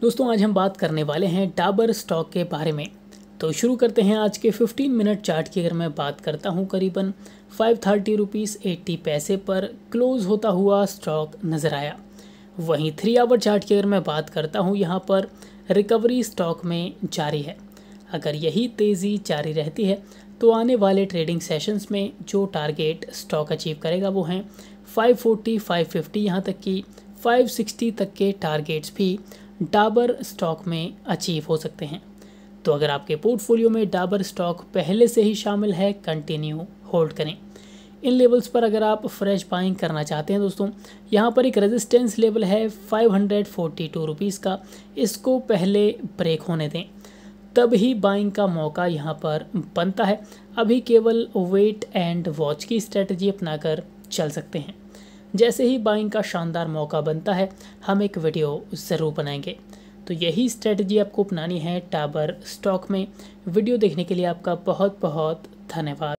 दोस्तों आज हम बात करने वाले हैं डाबर स्टॉक के बारे में तो शुरू करते हैं आज के 15 मिनट चार्ट की अगर मैं बात करता हूं करीबन फाइव थर्टी रुपीज़ एट्टी पैसे पर क्लोज़ होता हुआ स्टॉक नज़र आया वहीं थ्री आवर चार्ट की अगर मैं बात करता हूं यहां पर रिकवरी स्टॉक में जारी है अगर यही तेज़ी जारी रहती है तो आने वाले ट्रेडिंग सेशंस में जो टारगेट स्टॉक अचीव करेगा वो हैं 540, 550 यहाँ तक कि 560 तक के टारगेट्स भी डाबर स्टॉक में अचीव हो सकते हैं तो अगर आपके पोर्टफोलियो में डाबर स्टॉक पहले से ही शामिल है कंटिन्यू होल्ड करें इन लेवल्स पर अगर आप फ्रेश बाइंग करना चाहते हैं दोस्तों यहाँ पर एक रेजिस्टेंस लेवल है five hundred forty two rupees का इसको पहले ब्रेक होने दें तब ही बाइंग का मौका यहाँ पर बनता है अभी केवल वेट एंड वॉच की स्ट्रेटजी अपनाकर चल सकते हैं जैसे ही बाइंग का शानदार मौका बनता है हम एक वीडियो ज़रूर बनाएंगे तो यही स्ट्रेटजी आपको अपनानी है टाबर स्टॉक में वीडियो देखने के लिए आपका बहुत बहुत धन्यवाद